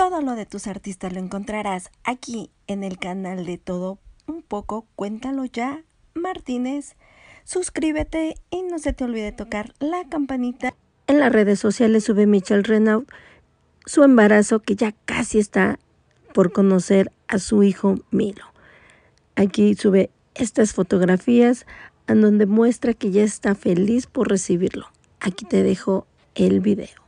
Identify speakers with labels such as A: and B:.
A: Todo lo de tus artistas lo encontrarás aquí en el canal de Todo Un poco, cuéntalo ya, Martínez. Suscríbete y no se te olvide tocar la campanita.
B: En las redes sociales sube Michelle Renaud su embarazo que ya casi está por conocer a su hijo Milo. Aquí sube estas fotografías en donde muestra que ya está feliz por recibirlo. Aquí te dejo el video.